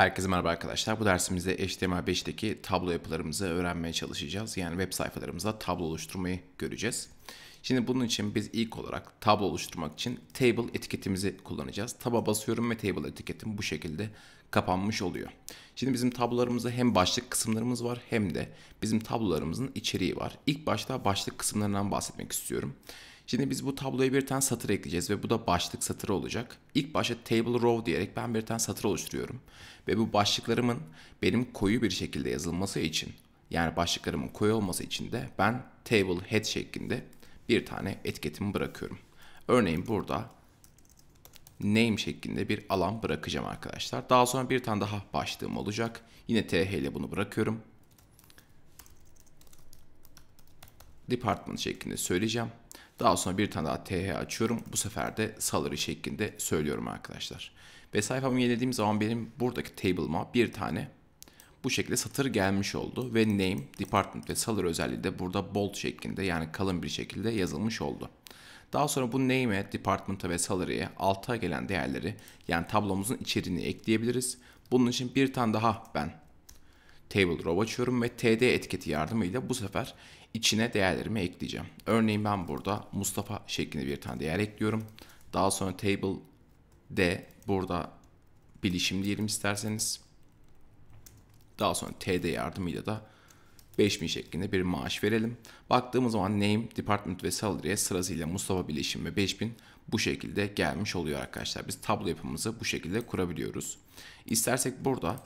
Herkese merhaba arkadaşlar. Bu dersimizde HTML5'teki tablo yapılarımızı öğrenmeye çalışacağız. Yani web sayfalarımızda tablo oluşturmayı göreceğiz. Şimdi bunun için biz ilk olarak tablo oluşturmak için table etiketimizi kullanacağız. Taba basıyorum ve table etiketim bu şekilde kapanmış oluyor. Şimdi bizim tablolarımızda hem başlık kısımlarımız var hem de bizim tablolarımızın içeriği var. İlk başta başlık kısımlarından bahsetmek istiyorum. Şimdi biz bu tabloya bir tane satır ekleyeceğiz ve bu da başlık satırı olacak. İlk başta table row diyerek ben bir tane satır oluşturuyorum. Ve bu başlıklarımın benim koyu bir şekilde yazılması için yani başlıklarımın koyu olması için de ben table head şeklinde bir tane etiketimi bırakıyorum. Örneğin burada name şeklinde bir alan bırakacağım arkadaşlar. Daha sonra bir tane daha başlığım olacak. Yine th ile bunu bırakıyorum. Department şeklinde söyleyeceğim. Daha sonra bir tane daha TH açıyorum. Bu sefer de salary şeklinde söylüyorum arkadaşlar. Ve sayfamı yenilediğim zaman benim buradaki table'ıma bir tane bu şekilde satır gelmiş oldu. Ve name, department ve salary özelliği de burada bold şeklinde yani kalın bir şekilde yazılmış oldu. Daha sonra bu name'e, department'a ve salary'e alta gelen değerleri yani tablomuzun içeriğini ekleyebiliriz. Bunun için bir tane daha ben Table Row açıyorum ve TD etiketi yardımıyla bu sefer içine değerlerimi ekleyeceğim. Örneğin ben burada Mustafa şeklinde bir tane değer ekliyorum. Daha sonra Table D burada bilişim diyelim isterseniz. Daha sonra TD yardımıyla da 5000 şeklinde bir maaş verelim. Baktığımız zaman name, department ve salary'e sırasıyla Mustafa Bileşim ve 5000 bu şekilde gelmiş oluyor arkadaşlar. Biz tablo yapımızı bu şekilde kurabiliyoruz. İstersek burada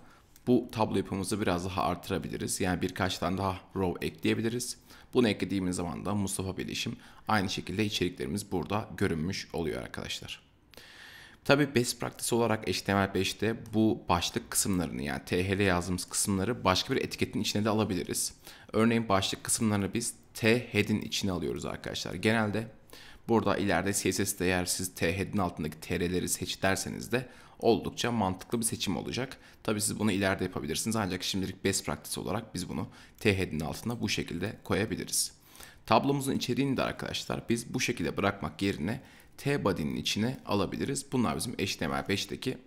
bu tablo yapımızı biraz daha artırabiliriz. Yani birkaç tane daha row ekleyebiliriz. Bunu eklediğimiz zaman da Mustafa Bilişim aynı şekilde içeriklerimiz burada görünmüş oluyor arkadaşlar. Tabi best practice olarak HTML5'te bu başlık kısımlarını yani TL yazdığımız kısımları başka bir etiketin içine de alabiliriz. Örneğin başlık kısımlarını biz T içine alıyoruz arkadaşlar. Genelde burada ileride CSS'de eğer siz T altındaki TR'leri seç derseniz de oldukça mantıklı bir seçim olacak. Tabi siz bunu ileride yapabilirsiniz ancak şimdilik best practice olarak biz bunu THD'nin altına bu şekilde koyabiliriz. Tablomuzun içeriğini de arkadaşlar biz bu şekilde bırakmak yerine T-body'nin içine alabiliriz. Bunlar bizim HTML5'teki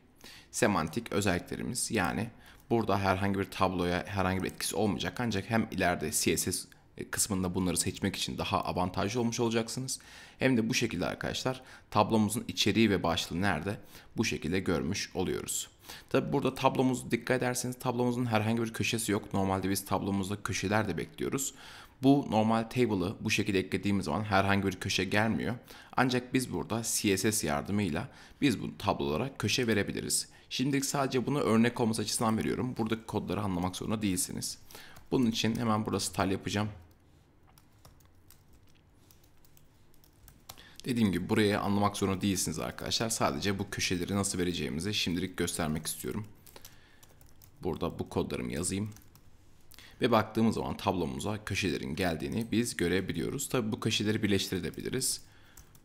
semantik özelliklerimiz. Yani burada herhangi bir tabloya herhangi bir etkisi olmayacak ancak hem ileride CSS e, kısmında bunları seçmek için daha avantajlı olmuş olacaksınız. Hem de bu şekilde arkadaşlar tablomuzun içeriği ve başlığı nerede bu şekilde görmüş oluyoruz. Tabi burada tablomuz dikkat ederseniz tablomuzun herhangi bir köşesi yok. Normalde biz tablomuzda köşeler de bekliyoruz. Bu normal table'ı bu şekilde eklediğimiz zaman herhangi bir köşe gelmiyor. Ancak biz burada CSS yardımıyla biz bu tablolara köşe verebiliriz. Şimdilik sadece bunu örnek olması açısından veriyorum. Buradaki kodları anlamak zorunda değilsiniz. Bunun için hemen burada style yapacağım. Dediğim gibi buraya anlamak zorunda değilsiniz arkadaşlar. Sadece bu köşeleri nasıl vereceğimizi şimdilik göstermek istiyorum. Burada bu kodlarımı yazayım. Ve baktığımız zaman tablomuza köşelerin geldiğini biz görebiliyoruz. Tabi bu köşeleri birleştirebiliriz.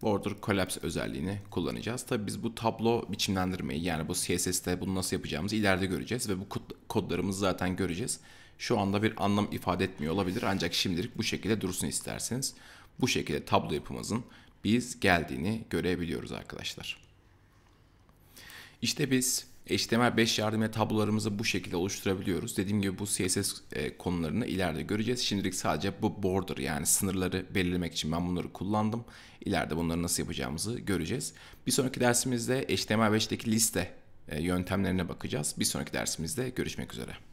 Border Collapse özelliğini kullanacağız. Tabi biz bu tablo biçimlendirmeyi yani bu CSS'te bunu nasıl yapacağımızı ileride göreceğiz. Ve bu kodlarımızı zaten göreceğiz. Şu anda bir anlam ifade etmiyor olabilir ancak şimdilik bu şekilde dursun isterseniz. Bu şekilde tablo yapımızın biz geldiğini görebiliyoruz arkadaşlar. İşte biz HTML5 yardımıyla tablolarımızı bu şekilde oluşturabiliyoruz. Dediğim gibi bu CSS e, konularını ileride göreceğiz. Şimdilik sadece bu border yani sınırları belirlemek için ben bunları kullandım. İleride bunları nasıl yapacağımızı göreceğiz. Bir sonraki dersimizde HTML5'teki liste e, yöntemlerine bakacağız. Bir sonraki dersimizde görüşmek üzere.